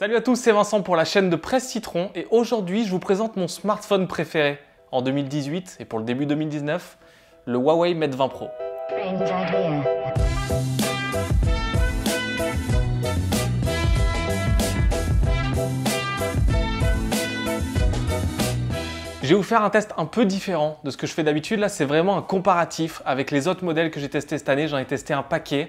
Salut à tous, c'est Vincent pour la chaîne de Presse Citron et aujourd'hui je vous présente mon smartphone préféré en 2018 et pour le début 2019, le Huawei Mate 20 Pro. Je vais vous faire un test un peu différent de ce que je fais d'habitude. Là, c'est vraiment un comparatif avec les autres modèles que j'ai testés cette année. J'en ai testé un paquet.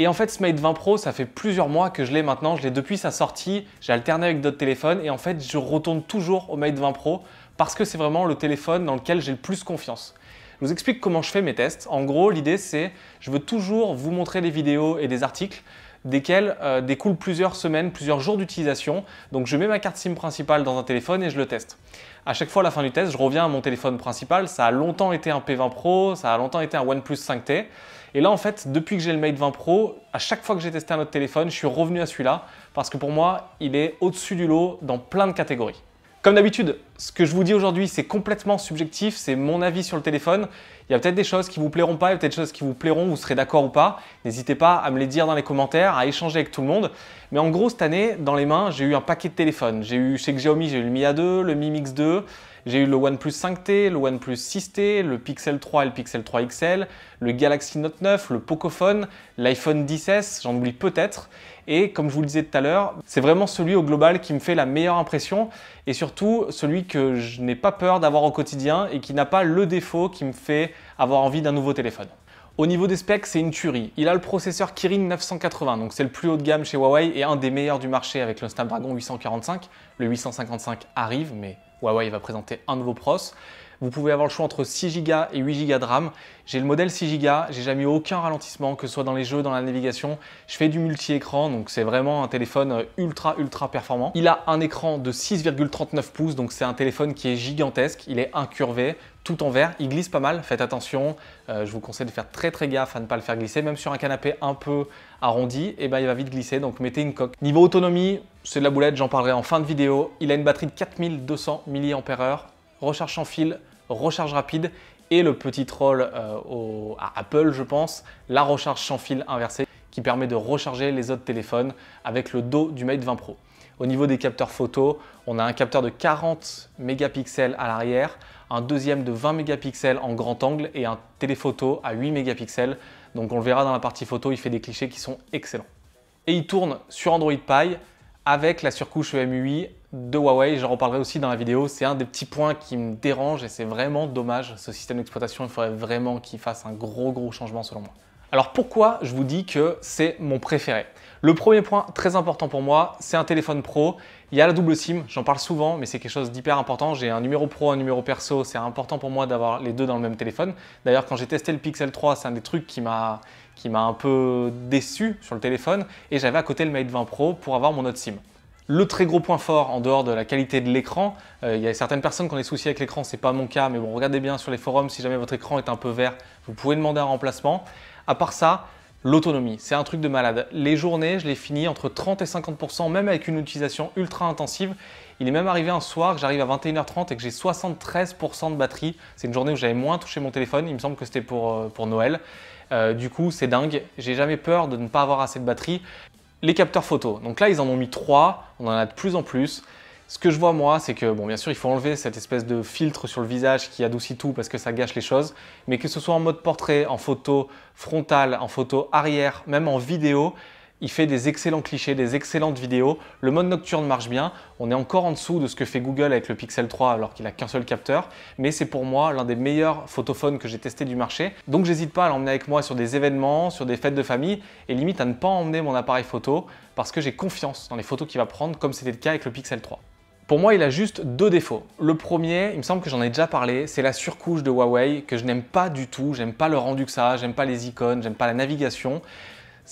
Et en fait, ce Mate 20 Pro, ça fait plusieurs mois que je l'ai maintenant. Je l'ai depuis sa sortie. J'ai alterné avec d'autres téléphones et en fait, je retourne toujours au Mate 20 Pro parce que c'est vraiment le téléphone dans lequel j'ai le plus confiance. Je vous explique comment je fais mes tests. En gros, l'idée c'est, je veux toujours vous montrer des vidéos et des articles desquels euh, découlent plusieurs semaines, plusieurs jours d'utilisation. Donc je mets ma carte SIM principale dans un téléphone et je le teste. À chaque fois à la fin du test, je reviens à mon téléphone principal. Ça a longtemps été un P20 Pro, ça a longtemps été un OnePlus 5T. Et là, en fait, depuis que j'ai le Mate 20 Pro, à chaque fois que j'ai testé un autre téléphone, je suis revenu à celui-là parce que pour moi, il est au-dessus du lot dans plein de catégories. Comme d'habitude, ce que je vous dis aujourd'hui, c'est complètement subjectif, c'est mon avis sur le téléphone. Il y a peut-être des choses qui vous plairont pas, il y a peut-être des choses qui vous plairont, vous serez d'accord ou pas. N'hésitez pas à me les dire dans les commentaires, à échanger avec tout le monde. Mais en gros, cette année, dans les mains, j'ai eu un paquet de téléphones. J'ai eu chez Xiaomi, j'ai eu le Mi A2, le Mi Mix 2, j'ai eu le OnePlus 5T, le OnePlus 6T, le Pixel 3 et le Pixel 3 XL, le Galaxy Note 9, le Pocophone, l'iPhone 10 j'en oublie peut-être. Et comme je vous le disais tout à l'heure, c'est vraiment celui au global qui me fait la meilleure impression et surtout celui que je n'ai pas peur d'avoir au quotidien et qui n'a pas le défaut qui me fait avoir envie d'un nouveau téléphone. Au niveau des specs, c'est une tuerie. Il a le processeur Kirin 980, donc c'est le plus haut de gamme chez Huawei et un des meilleurs du marché avec le Snapdragon 845. Le 855 arrive, mais Huawei va présenter un nouveau pros. Vous pouvez avoir le choix entre 6 Go et 8 Go de RAM. J'ai le modèle 6 Go, j'ai jamais eu aucun ralentissement, que ce soit dans les jeux, dans la navigation. Je fais du multi-écran, donc c'est vraiment un téléphone euh, ultra, ultra performant. Il a un écran de 6,39 pouces, donc c'est un téléphone qui est gigantesque. Il est incurvé, tout en verre. Il glisse pas mal, faites attention. Euh, je vous conseille de faire très très gaffe à ne pas le faire glisser. Même sur un canapé un peu arrondi, eh ben, il va vite glisser, donc mettez une coque. Niveau autonomie, c'est de la boulette, j'en parlerai en fin de vidéo. Il a une batterie de 4200 mAh, recharge en fil, recharge rapide et le petit troll euh, à Apple, je pense, la recharge sans fil inversée qui permet de recharger les autres téléphones avec le dos du Mate 20 Pro. Au niveau des capteurs photo, on a un capteur de 40 mégapixels à l'arrière, un deuxième de 20 mégapixels en grand angle et un téléphoto à 8 mégapixels. Donc on le verra dans la partie photo, il fait des clichés qui sont excellents. Et il tourne sur Android Pie avec la surcouche EMUI de Huawei, j'en reparlerai aussi dans la vidéo, c'est un des petits points qui me dérange et c'est vraiment dommage ce système d'exploitation, il faudrait vraiment qu'il fasse un gros gros changement selon moi. Alors pourquoi je vous dis que c'est mon préféré Le premier point très important pour moi, c'est un téléphone pro. Il y a la double SIM, j'en parle souvent, mais c'est quelque chose d'hyper important. J'ai un numéro pro, un numéro perso, c'est important pour moi d'avoir les deux dans le même téléphone. D'ailleurs, quand j'ai testé le Pixel 3, c'est un des trucs qui m'a un peu déçu sur le téléphone et j'avais à côté le Mate 20 Pro pour avoir mon autre SIM. Le très gros point fort, en dehors de la qualité de l'écran, euh, il y a certaines personnes qui ont des soucis avec l'écran, c'est pas mon cas, mais bon, regardez bien sur les forums, si jamais votre écran est un peu vert, vous pouvez demander un remplacement. À part ça, l'autonomie, c'est un truc de malade. Les journées, je les finis entre 30 et 50%, même avec une utilisation ultra intensive. Il est même arrivé un soir que j'arrive à 21h30 et que j'ai 73% de batterie. C'est une journée où j'avais moins touché mon téléphone, il me semble que c'était pour, euh, pour Noël. Euh, du coup, c'est dingue. J'ai jamais peur de ne pas avoir assez de batterie les capteurs photo. Donc là, ils en ont mis trois, on en a de plus en plus. Ce que je vois moi, c'est que, bon, bien sûr, il faut enlever cette espèce de filtre sur le visage qui adoucit tout parce que ça gâche les choses, mais que ce soit en mode portrait, en photo frontale, en photo arrière, même en vidéo, il fait des excellents clichés, des excellentes vidéos. Le mode nocturne marche bien. On est encore en dessous de ce que fait Google avec le Pixel 3 alors qu'il a qu'un seul capteur. Mais c'est pour moi l'un des meilleurs photophones que j'ai testé du marché. Donc j'hésite pas à l'emmener avec moi sur des événements, sur des fêtes de famille et limite à ne pas emmener mon appareil photo parce que j'ai confiance dans les photos qu'il va prendre comme c'était le cas avec le Pixel 3. Pour moi, il a juste deux défauts. Le premier, il me semble que j'en ai déjà parlé, c'est la surcouche de Huawei que je n'aime pas du tout. J'aime pas le rendu que ça, j'aime pas les icônes, j'aime pas la navigation.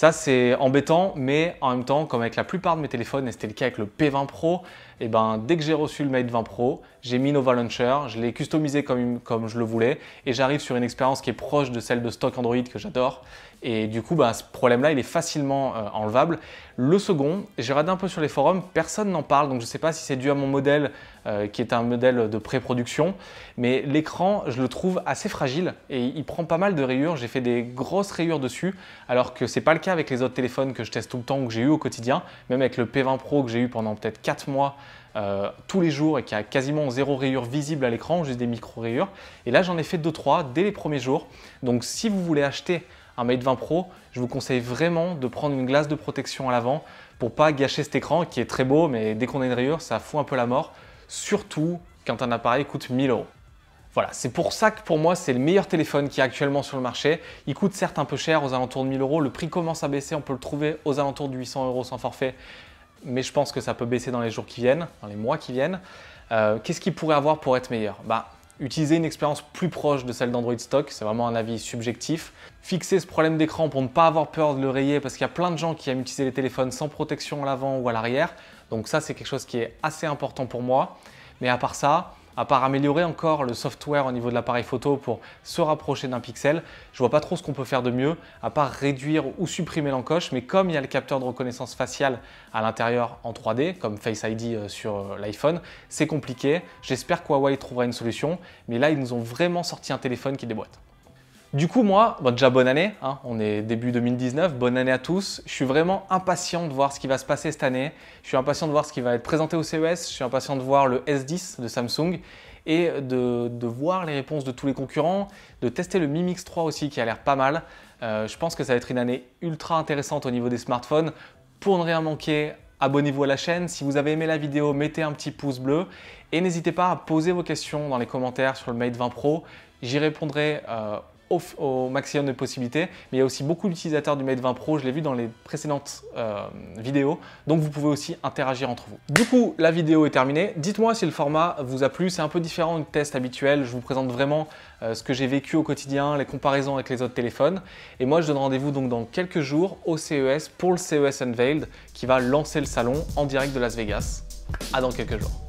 Ça, c'est embêtant, mais en même temps, comme avec la plupart de mes téléphones, et c'était le cas avec le P20 Pro, et eh ben dès que j'ai reçu le Mate 20 Pro, j'ai mis Nova Launcher, je l'ai customisé comme, je le voulais et j'arrive sur une expérience qui est proche de celle de stock Android que j'adore. Et du coup, bah, ce problème-là, il est facilement euh, enlevable. Le second, j'ai regardé un peu sur les forums, personne n'en parle, donc je ne sais pas si c'est dû à mon modèle euh, qui est un modèle de pré-production, mais l'écran, je le trouve assez fragile et il prend pas mal de rayures. J'ai fait des grosses rayures dessus, alors que ce n'est pas le cas avec les autres téléphones que je teste tout le temps ou que j'ai eu au quotidien, même avec le P20 Pro que j'ai eu pendant peut-être 4 mois euh, tous les jours et qui a quasiment zéro rayure visible à l'écran, juste des micro-rayures. Et là, j'en ai fait 2-3 dès les premiers jours. Donc si vous voulez acheter un Mate 20 Pro, je vous conseille vraiment de prendre une glace de protection à l'avant pour pas gâcher cet écran qui est très beau, mais dès qu'on a une rayure, ça fout un peu la mort, surtout quand un appareil coûte 1000 euros. Voilà, c'est pour ça que pour moi, c'est le meilleur téléphone qui est actuellement sur le marché. Il coûte certes un peu cher, aux alentours de 1000 euros. Le prix commence à baisser, on peut le trouver aux alentours de 800 euros sans forfait mais je pense que ça peut baisser dans les jours qui viennent, dans les mois qui viennent. Euh, qu'est-ce qu'il pourrait avoir pour être meilleur bah, Utiliser une expérience plus proche de celle d'Android Stock, c'est vraiment un avis subjectif. Fixer ce problème d'écran pour ne pas avoir peur de le rayer, parce qu'il y a plein de gens qui aiment utiliser les téléphones sans protection à l'avant ou à l'arrière. Donc ça, c'est quelque chose qui est assez important pour moi. Mais à part ça, à part améliorer encore le software au niveau de l'appareil photo pour se rapprocher d'un pixel, je vois pas trop ce qu'on peut faire de mieux, à part réduire ou supprimer l'encoche, mais comme il y a le capteur de reconnaissance faciale à l'intérieur en 3D, comme Face ID euh, sur euh, l'iPhone, c'est compliqué. J'espère que Huawei trouvera une solution, mais là, ils nous ont vraiment sorti un téléphone qui déboîte. Du coup, moi, bah, déjà bonne année, hein. on est début 2019, bonne année à tous. Je suis vraiment impatient de voir ce qui va se passer cette année. Je suis impatient de voir ce qui va être présenté au CES. Je suis impatient de voir le S10 de Samsung et de, voir les réponses de tous les concurrents, de tester le Mi Mix 3 aussi qui a l'air pas mal. Euh, je pense que ça va être une année ultra intéressante au niveau des smartphones. Pour ne rien manquer, abonnez-vous à la chaîne. Si vous avez aimé la vidéo, mettez un petit pouce bleu et n'hésitez pas à poser vos questions dans les commentaires sur le Mate 20 Pro. J'y répondrai. Euh, au, maximum de possibilités. Mais il y a aussi beaucoup d'utilisateurs du Mate 20 Pro, je l'ai vu dans les précédentes euh, vidéos, donc vous pouvez aussi interagir entre vous. Du coup, la vidéo est terminée. Dites-moi si le format vous a plu, c'est un peu différent du test habituel, je vous présente vraiment euh, ce que j'ai vécu au quotidien, les comparaisons avec les autres téléphones. Et moi, je donne rendez-vous donc dans quelques jours au CES pour le CES Unveiled qui va lancer le salon en direct de Las Vegas. À dans quelques jours.